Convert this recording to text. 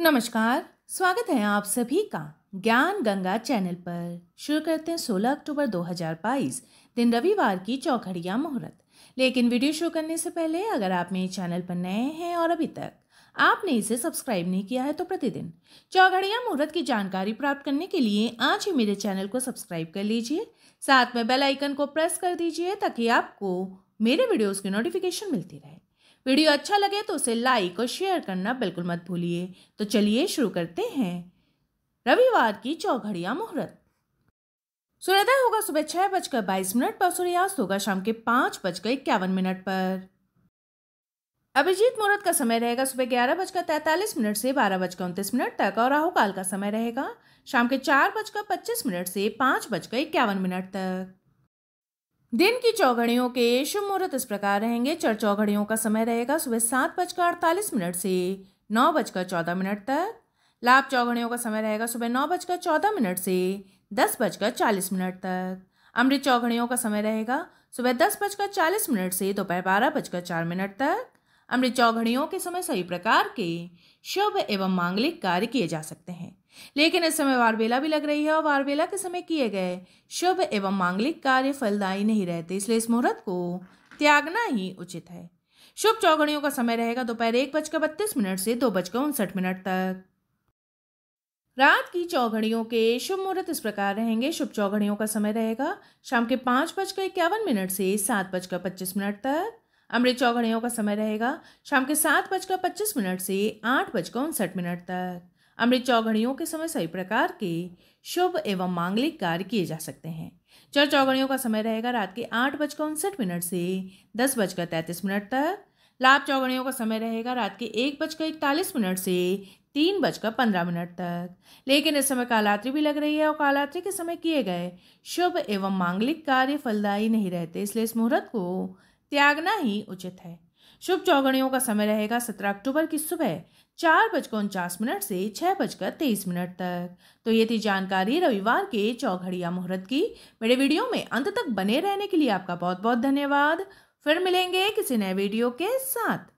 नमस्कार स्वागत है आप सभी का ज्ञान गंगा चैनल पर शुरू करते हैं 16 अक्टूबर 2022 दिन रविवार की चौखड़िया मुहूर्त लेकिन वीडियो शुरू करने से पहले अगर आप मेरे चैनल पर नए हैं और अभी तक आपने इसे सब्सक्राइब नहीं किया है तो प्रतिदिन चौघड़िया मुहूर्त की जानकारी प्राप्त करने के लिए आज ही मेरे चैनल को सब्सक्राइब कर लीजिए साथ में बेल आइकन को प्रेस कर दीजिए ताकि आपको मेरे वीडियोस की नोटिफिकेशन मिलती रहे वीडियो अच्छा लगे तो उसे लाइक और शेयर करना बिल्कुल मत भूलिए तो चलिए शुरू करते हैं रविवार की चौघड़िया मुहूर्त सूर्योदय होगा सुबह छह बजकर बाईस मिनट पर सूर्यास्त होगा शाम के पांच बजकर इक्यावन मिनट पर अभिजीत मुहूर्त का समय रहेगा सुबह ग्यारह बजकर तैतालीस मिनट से बारह बजकर उनतीस मिनट तक और राहुकाल का समय रहेगा शाम के चार बजकर पच्चीस मिनट से पांच बजकर इक्यावन मिनट तक दिन की चौघड़ियों के शुभ मुहूर्त इस प्रकार रहेंगे चर चौघड़ियों का समय रहेगा सुबह सात बजकर अड़तालीस मिनट से नौ बजकर चौदह मिनट तक लाभ चौघड़ियों का समय रहेगा सुबह नौ बजकर चौदह मिनट से दस बजकर चालीस मिनट तक अमृत चौघड़ियों का समय रहेगा सुबह दस बजकर चालीस मिनट से दोपहर बारह बजकर चार मिनट तक अमृत चौघड़ियों के समय सभी प्रकार के शुभ एवं मांगलिक कार्य किए जा सकते हैं लेकिन इस समय वारवेला भी लग रही है और वारवेला के समय किए गए शुभ एवं मांगलिक कार्य फलदायी नहीं रहते इसलिए इस मुहूर्त को त्यागना ही उचित है शुभ चौघड़ियों का समय रहेगा दोपहर एक बजकर बत्तीस मिनट से दो बजकर उनसठ मिनट तक रात की चौघड़ियों के शुभ मुहूर्त इस प्रकार रहेंगे शुभ चौघड़ियों का समय रहेगा शाम के पाँच बजकर इक्यावन मिनट से सात बजकर पच्चीस मिनट तक अमृत चौघड़ियों का समय रहेगा शाम के सात बजकर पच्चीस मिनट से आठ बजकर उनसठ मिनट तक अमृत चौघड़ियों के समय सभी प्रकार के शुभ एवं मांगलिक कार्य किए जा सकते हैं चर चौघड़ियों का समय रहेगा रात के आठ बजकर उनसठ मिनट से दस बजकर तैंतीस मिनट तक लाभ चौगड़ियों का समय रहेगा रात के एक बजकर इकतालीस मिनट से तीन बजकर पंद्रह मिनट तक लेकिन इस समय कालात्रि भी लग रही है और कालात्रि के समय किए गए शुभ एवं मांगलिक कार्य फलदायी नहीं रहते इसलिए इस मुहूर्त को त्यागना ही उचित है शुभ चौगणियों का समय रहेगा सत्रह अक्टूबर की सुबह चार बजकर उनचास मिनट से छः बजकर तेईस मिनट तक तो ये थी जानकारी रविवार के चौघड़िया मुहूर्त की मेरे वीडियो में अंत तक बने रहने के लिए आपका बहुत बहुत धन्यवाद फिर मिलेंगे किसी नए वीडियो के साथ